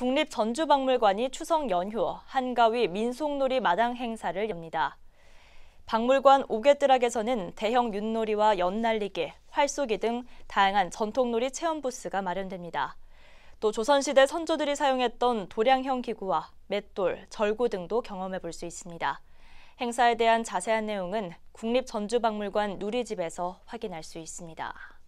국립전주박물관이 추석 연휴 한가위 민속놀이 마당 행사를 엽니다. 박물관 오개뜨락에서는 대형 윷놀이와 연날리기, 활쏘기 등 다양한 전통놀이 체험 부스가 마련됩니다. 또 조선시대 선조들이 사용했던 도량형 기구와 맷돌, 절구 등도 경험해 볼 수 있습니다. 행사에 대한 자세한 내용은 국립전주박물관 누리집에서 확인할 수 있습니다.